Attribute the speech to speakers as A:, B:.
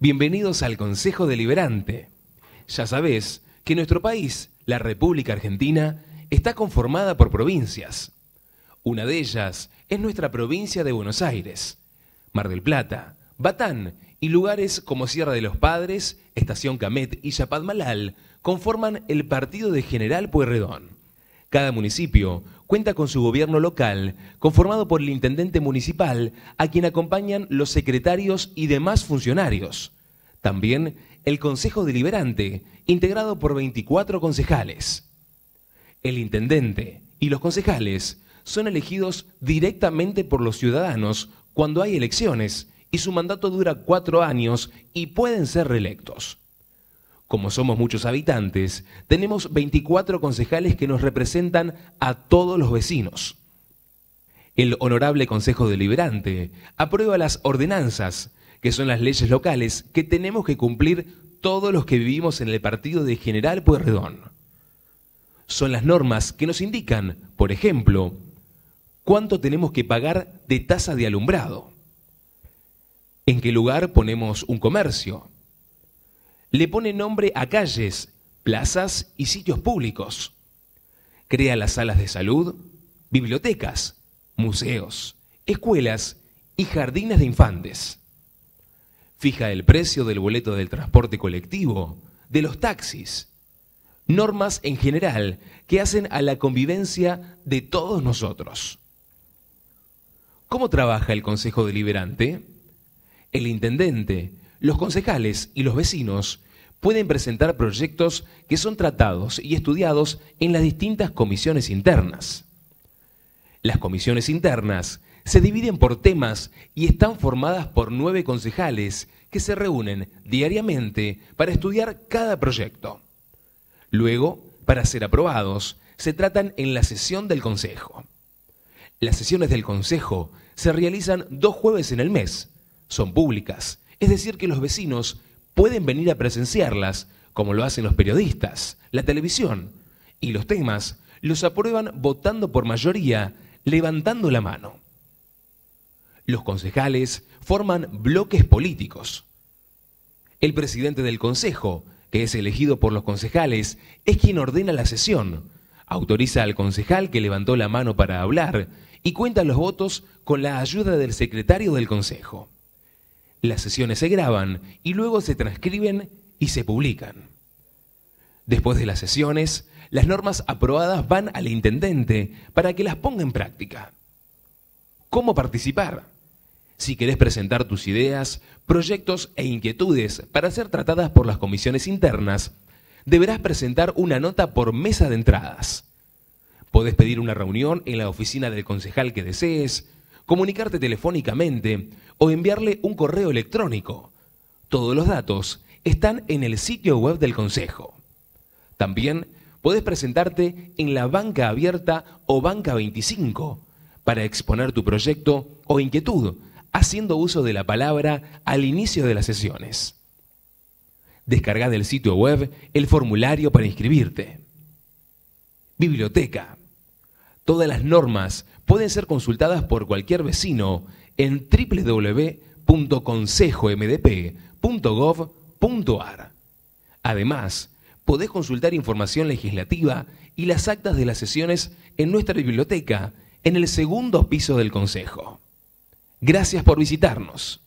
A: Bienvenidos al Consejo Deliberante. Ya sabés que nuestro país, la República Argentina, está conformada por provincias. Una de ellas es nuestra provincia de Buenos Aires, Mar del Plata, Batán y lugares como Sierra de los Padres, Estación Camet y Chapadmalal conforman el partido de General Pueyrredón. Cada municipio cuenta con su gobierno local, conformado por el intendente municipal, a quien acompañan los secretarios y demás funcionarios. También el Consejo Deliberante, integrado por 24 concejales. El intendente y los concejales son elegidos directamente por los ciudadanos cuando hay elecciones y su mandato dura cuatro años y pueden ser reelectos. Como somos muchos habitantes, tenemos 24 concejales que nos representan a todos los vecinos. El Honorable Consejo Deliberante aprueba las ordenanzas, que son las leyes locales que tenemos que cumplir todos los que vivimos en el partido de General Pueyrredón. Son las normas que nos indican, por ejemplo, cuánto tenemos que pagar de tasa de alumbrado, en qué lugar ponemos un comercio, le pone nombre a calles, plazas y sitios públicos. Crea las salas de salud, bibliotecas, museos, escuelas y jardines de infantes. Fija el precio del boleto del transporte colectivo, de los taxis, normas en general que hacen a la convivencia de todos nosotros. ¿Cómo trabaja el Consejo Deliberante? El intendente los concejales y los vecinos pueden presentar proyectos que son tratados y estudiados en las distintas comisiones internas. Las comisiones internas se dividen por temas y están formadas por nueve concejales que se reúnen diariamente para estudiar cada proyecto. Luego, para ser aprobados, se tratan en la sesión del Consejo. Las sesiones del Consejo se realizan dos jueves en el mes, son públicas es decir, que los vecinos pueden venir a presenciarlas, como lo hacen los periodistas, la televisión, y los temas los aprueban votando por mayoría, levantando la mano. Los concejales forman bloques políticos. El presidente del Consejo, que es elegido por los concejales, es quien ordena la sesión, autoriza al concejal que levantó la mano para hablar y cuenta los votos con la ayuda del secretario del Consejo. Las sesiones se graban y luego se transcriben y se publican. Después de las sesiones, las normas aprobadas van al intendente para que las ponga en práctica. ¿Cómo participar? Si querés presentar tus ideas, proyectos e inquietudes para ser tratadas por las comisiones internas, deberás presentar una nota por mesa de entradas. Podés pedir una reunión en la oficina del concejal que desees, comunicarte telefónicamente o enviarle un correo electrónico. Todos los datos están en el sitio web del Consejo. También podés presentarte en la banca abierta o banca 25 para exponer tu proyecto o inquietud, haciendo uso de la palabra al inicio de las sesiones. Descarga del sitio web el formulario para inscribirte. Biblioteca. Todas las normas pueden ser consultadas por cualquier vecino en www.consejomdp.gov.ar. Además, podés consultar información legislativa y las actas de las sesiones en nuestra biblioteca en el segundo piso del Consejo. Gracias por visitarnos.